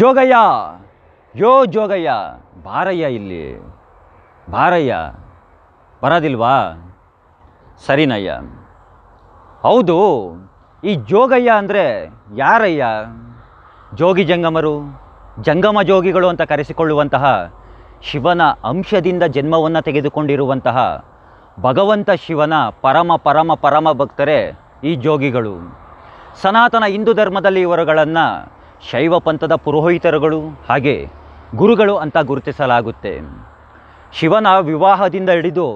ಜೋಗಯ್ಯ ಯೋ ಜೋಗಯ್ಯ ಬಾರಯ್ಯ ಇಲ್ಲಿ ಬಾರಯ್ಯ ಬರೋದಿಲ್ವಾ ಸರಿನಯ್ಯ ಹೌದು ಈ ಜೋಗಯ್ಯ ಅಂದರೆ ಯಾರಯ್ಯ ಜೋಗಿ ಜಂಗಮರು ಜಂಗಮ ಜೋಗಿಗಳು ಅಂತ ಕರೆಸಿಕೊಳ್ಳುವಂತಹ ಶಿವನ ಅಂಶದಿಂದ ಜನ್ಮವನ್ನು ತೆಗೆದುಕೊಂಡಿರುವಂತಹ ಭಗವಂತ ಶಿವನ ಪರಮ ಪರಮ ಪರಮ ಭಕ್ತರೇ ಈ ಜೋಗಿಗಳು ಸನಾತನ ಹಿಂದೂ ಧರ್ಮದಲ್ಲಿ ಇವರುಗಳನ್ನು ಶೈವ ಪಂಥದ ಪುರೋಹಿತರುಗಳು ಹಾಗೆ ಗುರುಗಳು ಅಂತ ಗುರುತಿಸಲಾಗುತ್ತೆ ಶಿವನ ವಿವಾಹದಿಂದ ಹಿಡಿದು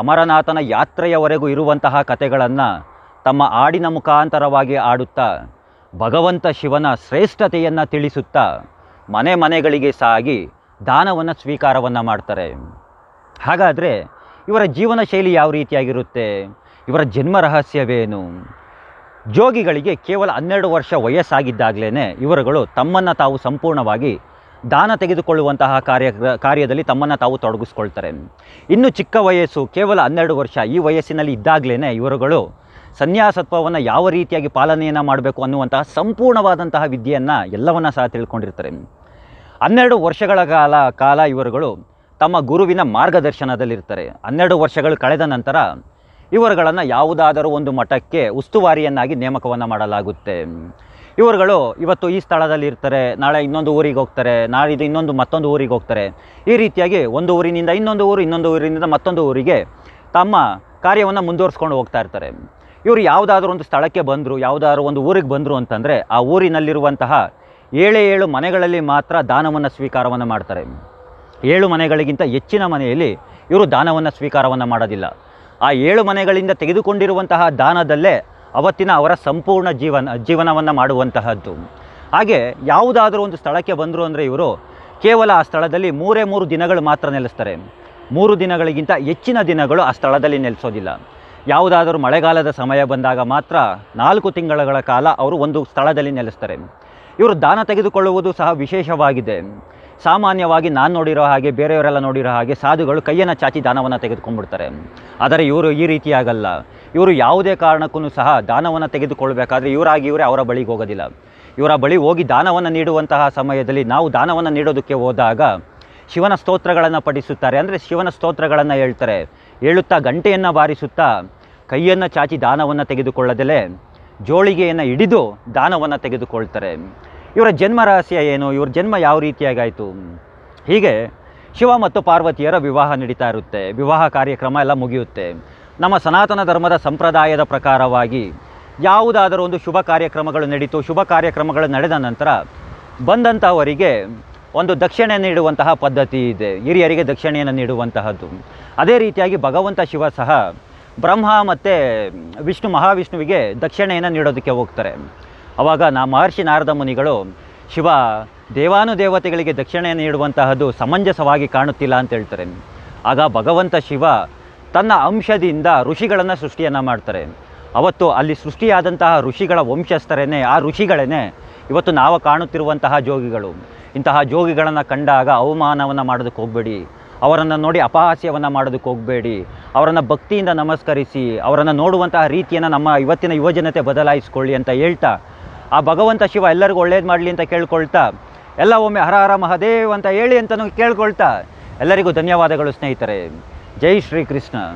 ಅಮರನಾಥನ ಯಾತ್ರೆಯವರೆಗೂ ಇರುವಂತಹ ಕಥೆಗಳನ್ನು ತಮ್ಮ ಆಡಿನ ಮುಖಾಂತರವಾಗಿ ಆಡುತ್ತಾ ಭಗವಂತ ಶಿವನ ಶ್ರೇಷ್ಠತೆಯನ್ನು ತಿಳಿಸುತ್ತಾ ಮನೆ ಮನೆಗಳಿಗೆ ಸಾಗಿ ದಾನವನ್ನು ಸ್ವೀಕಾರವನ್ನು ಮಾಡ್ತಾರೆ ಹಾಗಾದರೆ ಇವರ ಜೀವನ ಶೈಲಿ ಯಾವ ರೀತಿಯಾಗಿರುತ್ತೆ ಇವರ ಜನ್ಮ ರಹಸ್ಯವೇನು ಜೋಗಿಗಳಿಗೆ ಕೇವಲ ಹನ್ನೆರಡು ವರ್ಷ ವಯಸ್ಸಾಗಿದ್ದಾಗಲೇ ಇವರುಗಳು ತಮ್ಮನ್ನು ತಾವು ಸಂಪೂರ್ಣವಾಗಿ ದಾನ ತೆಗೆದುಕೊಳ್ಳುವಂತಹ ಕಾರ್ಯ ಕಾರ್ಯದಲ್ಲಿ ತಮ್ಮನ್ನು ತಾವು ತೊಡಗಿಸ್ಕೊಳ್ತಾರೆ ಇನ್ನು ಚಿಕ್ಕ ವಯಸ್ಸು ಕೇವಲ ಹನ್ನೆರಡು ವರ್ಷ ಈ ವಯಸ್ಸಿನಲ್ಲಿ ಇದ್ದಾಗಲೇ ಇವರುಗಳು ಸನ್ಯಾಸತ್ವವನ್ನು ಯಾವ ರೀತಿಯಾಗಿ ಪಾಲನೆಯನ್ನು ಮಾಡಬೇಕು ಅನ್ನುವಂತಹ ಸಂಪೂರ್ಣವಾದಂತಹ ವಿದ್ಯೆಯನ್ನು ಎಲ್ಲವನ್ನ ಸಹ ತಿಳ್ಕೊಂಡಿರ್ತಾರೆ ಹನ್ನೆರಡು ವರ್ಷಗಳ ಕಾಲ ಕಾಲ ಇವರುಗಳು ತಮ್ಮ ಗುರುವಿನ ಮಾರ್ಗದರ್ಶನದಲ್ಲಿರ್ತಾರೆ ಹನ್ನೆರಡು ವರ್ಷಗಳು ಕಳೆದ ನಂತರ ಇವರುಗಳನ್ನು ಯಾವುದಾದರೂ ಒಂದು ಮಠಕ್ಕೆ ಉಸ್ತುವಾರಿಯನ್ನಾಗಿ ನೇಮಕವನ್ನು ಮಾಡಲಾಗುತ್ತೆ ಇವರುಗಳು ಇವತ್ತು ಈ ಸ್ಥಳದಲ್ಲಿ ಇರ್ತಾರೆ ನಾಳೆ ಇನ್ನೊಂದು ಊರಿಗೆ ಹೋಗ್ತಾರೆ ನಾಳಿದ್ದು ಇನ್ನೊಂದು ಮತ್ತೊಂದು ಊರಿಗೆ ಹೋಗ್ತಾರೆ ಈ ರೀತಿಯಾಗಿ ಒಂದು ಊರಿನಿಂದ ಇನ್ನೊಂದು ಊರು ಇನ್ನೊಂದು ಊರಿನಿಂದ ಮತ್ತೊಂದು ಊರಿಗೆ ತಮ್ಮ ಕಾರ್ಯವನ್ನು ಮುಂದುವರಿಸ್ಕೊಂಡು ಹೋಗ್ತಾ ಇರ್ತಾರೆ ಇವರು ಯಾವುದಾದ್ರೂ ಒಂದು ಸ್ಥಳಕ್ಕೆ ಬಂದರು ಯಾವುದಾದ್ರೂ ಒಂದು ಊರಿಗೆ ಬಂದರು ಅಂತಂದರೆ ಆ ಊರಿನಲ್ಲಿರುವಂತಹ ಏಳು ಏಳು ಮನೆಗಳಲ್ಲಿ ಮಾತ್ರ ದಾನವನ್ನು ಸ್ವೀಕಾರವನ್ನು ಮಾಡ್ತಾರೆ ಏಳು ಮನೆಗಳಿಗಿಂತ ಹೆಚ್ಚಿನ ಮನೆಯಲ್ಲಿ ಇವರು ದಾನವನ್ನು ಸ್ವೀಕಾರವನ್ನು ಮಾಡೋದಿಲ್ಲ ಆ ಏಳು ಮನೆಗಳಿಂದ ತೆಗೆದುಕೊಂಡಿರುವಂತಹ ದಾನದಲ್ಲೇ ಅವತ್ತಿನ ಅವರ ಸಂಪೂರ್ಣ ಜೀವನ ಜೀವನವನ್ನು ಮಾಡುವಂತಹದ್ದು ಹಾಗೆ ಯಾವುದಾದರೂ ಒಂದು ಸ್ಥಳಕ್ಕೆ ಬಂದರು ಅಂದರೆ ಇವರು ಕೇವಲ ಆ ಸ್ಥಳದಲ್ಲಿ ಮೂರೇ ಮೂರು ದಿನಗಳು ಮಾತ್ರ ನೆಲೆಸ್ತಾರೆ ಮೂರು ದಿನಗಳಿಗಿಂತ ಹೆಚ್ಚಿನ ದಿನಗಳು ಆ ಸ್ಥಳದಲ್ಲಿ ನೆಲೆಸೋದಿಲ್ಲ ಯಾವುದಾದರೂ ಮಳೆಗಾಲದ ಸಮಯ ಬಂದಾಗ ಮಾತ್ರ ನಾಲ್ಕು ತಿಂಗಳ ಕಾಲ ಅವರು ಒಂದು ಸ್ಥಳದಲ್ಲಿ ನೆಲೆಸ್ತಾರೆ ಇವರು ದಾನ ತೆಗೆದುಕೊಳ್ಳುವುದು ಸಹ ವಿಶೇಷವಾಗಿದೆ ಸಾಮಾನ್ಯವಾಗಿ ನಾನು ನೋಡಿರೋ ಹಾಗೆ ಬೇರೆಯವರೆಲ್ಲ ನೋಡಿರೋ ಹಾಗೆ ಸಾಧುಗಳು ಕೈಯನ್ನು ಚಾಚಿ ದಾನವನ್ನು ತೆಗೆದುಕೊಂಡ್ಬಿಡ್ತಾರೆ ಆದರೆ ಇವರು ಈ ರೀತಿಯಾಗಲ್ಲ ಇವರು ಯಾವುದೇ ಕಾರಣಕ್ಕೂ ಸಹ ದಾನವನ್ನು ತೆಗೆದುಕೊಳ್ಳಬೇಕಾದ್ರೆ ಇವರಾಗಿ ಇವರೇ ಅವರ ಬಳಿಗೆ ಹೋಗೋದಿಲ್ಲ ಇವರ ಬಳಿ ಹೋಗಿ ದಾನವನ್ನು ನೀಡುವಂತಹ ಸಮಯದಲ್ಲಿ ನಾವು ದಾನವನ್ನು ನೀಡೋದಕ್ಕೆ ಹೋದಾಗ ಶಿವನ ಸ್ತೋತ್ರಗಳನ್ನು ಪಠಿಸುತ್ತಾರೆ ಅಂದರೆ ಶಿವನ ಸ್ತೋತ್ರಗಳನ್ನು ಹೇಳ್ತಾರೆ ಹೇಳುತ್ತಾ ಗಂಟೆಯನ್ನು ಬಾರಿಸುತ್ತಾ ಕೈಯನ್ನು ಚಾಚಿ ದಾನವನ್ನು ತೆಗೆದುಕೊಳ್ಳದಲೇ ಜೋಳಿಗೆಯನ್ನು ಹಿಡಿದು ದಾನವನ್ನು ತೆಗೆದುಕೊಳ್ತಾರೆ ಇವರ ಜನ್ಮ ರಹಸ್ಯ ಏನು ಇವ್ರ ಜನ್ಮ ಯಾವ ರೀತಿಯಾಗಾಯಿತು ಹೀಗೆ ಶಿವ ಮತ್ತು ಪಾರ್ವತಿಯರ ವಿವಾಹ ನಡೀತಾ ಇರುತ್ತೆ ವಿವಾಹ ಕಾರ್ಯಕ್ರಮ ಎಲ್ಲ ಮುಗಿಯುತ್ತೆ ನಮ್ಮ ಸನಾತನ ಧರ್ಮದ ಸಂಪ್ರದಾಯದ ಪ್ರಕಾರವಾಗಿ ಯಾವುದಾದರೂ ಒಂದು ಶುಭ ಕಾರ್ಯಕ್ರಮಗಳು ನಡೀತು ಶುಭ ಕಾರ್ಯಕ್ರಮಗಳು ನಡೆದ ನಂತರ ಬಂದಂಥವರಿಗೆ ಒಂದು ದಕ್ಷಿಣೆ ನೀಡುವಂತಹ ಪದ್ಧತಿ ಇದೆ ಹಿರಿಯರಿಗೆ ದಕ್ಷಿಣೆಯನ್ನು ನೀಡುವಂತಹದ್ದು ಅದೇ ರೀತಿಯಾಗಿ ಭಗವಂತ ಶಿವ ಸಹ ಬ್ರಹ್ಮ ಮತ್ತು ವಿಷ್ಣು ಮಹಾವಿಷ್ಣುವಿಗೆ ದಕ್ಷಿಣೆಯನ್ನು ನೀಡೋದಕ್ಕೆ ಹೋಗ್ತಾರೆ ಅವಾಗ ನಾ ಮಹರ್ಷಿ ನಾರದ ಮುನಿಗಳು ಶಿವ ದೇವಾನುದೇವತೆಗಳಿಗೆ ದಕ್ಷಿಣೆ ನೀಡುವಂತಹದ್ದು ಸಮಂಜಸವಾಗಿ ಕಾಣುತ್ತಿಲ್ಲ ಅಂತ ಹೇಳ್ತಾರೆ ಆಗ ಭಗವಂತ ಶಿವ ತನ್ನ ಅಂಶದಿಂದ ಋಷಿಗಳನ್ನು ಸೃಷ್ಟಿಯನ್ನು ಮಾಡ್ತಾರೆ ಅವತ್ತು ಅಲ್ಲಿ ಸೃಷ್ಟಿಯಾದಂತಹ ಋಷಿಗಳ ವಂಶಸ್ಥರೇ ಆ ಋಷಿಗಳೇನೆ ಇವತ್ತು ನಾವು ಕಾಣುತ್ತಿರುವಂತಹ ಜೋಗಿಗಳು ಇಂತಹ ಜೋಗಿಗಳನ್ನು ಕಂಡಾಗ ಅವಮಾನವನ್ನು ಮಾಡೋದಕ್ಕೆ ಹೋಗಬೇಡಿ ಅವರನ್ನು ನೋಡಿ ಅಪಹಾಸ್ಯವನ್ನು ಮಾಡೋದಕ್ಕೆ ಹೋಗಬೇಡಿ ಅವರನ್ನು ಭಕ್ತಿಯಿಂದ ನಮಸ್ಕರಿಸಿ ಅವರನ್ನು ನೋಡುವಂತಹ ರೀತಿಯನ್ನು ನಮ್ಮ ಇವತ್ತಿನ ಯುವಜನತೆ ಬದಲಾಯಿಸ್ಕೊಳ್ಳಿ ಅಂತ ಹೇಳ್ತಾ ಆ ಭಗವಂತ ಶಿವ ಎಲ್ಲರಿಗೂ ಒಳ್ಳೇದು ಮಾಡಲಿ ಅಂತ ಕೇಳ್ಕೊಳ್ತಾ ಎಲ್ಲ ಒಮ್ಮೆ ಹರ ಹರ ಮಹಾದೇವ್ ಅಂತ ಹೇಳಿ ಅಂತಲೂ ಕೇಳ್ಕೊಳ್ತಾ ಎಲ್ಲರಿಗೂ ಧನ್ಯವಾದಗಳು ಸ್ನೇಹಿತರೆ ಜೈ ಶ್ರೀಕೃಷ್ಣ